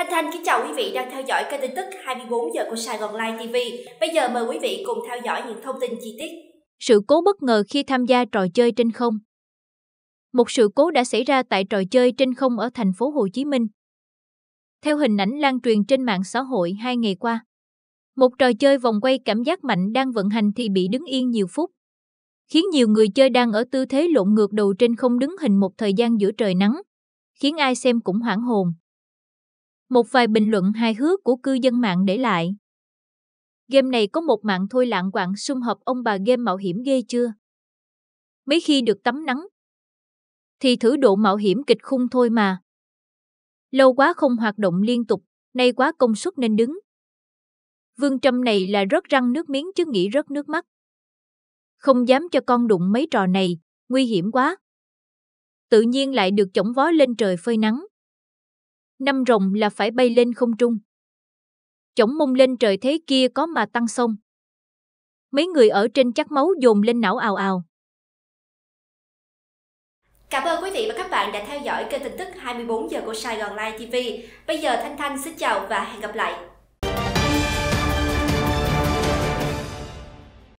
Thanh Thanh kính chào quý vị đang theo dõi kênh tin tức 24 giờ của Sài Gòn Live TV. Bây giờ mời quý vị cùng theo dõi những thông tin chi tiết. Sự cố bất ngờ khi tham gia trò chơi trên không. Một sự cố đã xảy ra tại trò chơi trên không ở thành phố Hồ Chí Minh. Theo hình ảnh lan truyền trên mạng xã hội hai ngày qua, một trò chơi vòng quay cảm giác mạnh đang vận hành thì bị đứng yên nhiều phút, khiến nhiều người chơi đang ở tư thế lộn ngược đầu trên không đứng hình một thời gian giữa trời nắng, khiến ai xem cũng hoảng hồn một vài bình luận hài hước của cư dân mạng để lại. Game này có một mạng thôi lạng quạng xung hợp ông bà game mạo hiểm ghê chưa? Mấy khi được tắm nắng? Thì thử độ mạo hiểm kịch khung thôi mà. Lâu quá không hoạt động liên tục, nay quá công suất nên đứng. Vương Trâm này là rớt răng nước miếng chứ nghĩ rớt nước mắt. Không dám cho con đụng mấy trò này, nguy hiểm quá. Tự nhiên lại được chổng vó lên trời phơi nắng năm rồng là phải bay lên không trung. Chổng mông lên trời thế kia có mà tăng sông. Mấy người ở trên chắc máu dồn lên não ào ào. Cảm ơn quý vị và các bạn đã theo dõi kênh tin tức 24 giờ của Sài Gòn Live TV. Bây giờ Thanh Thanh xin chào và hẹn gặp lại.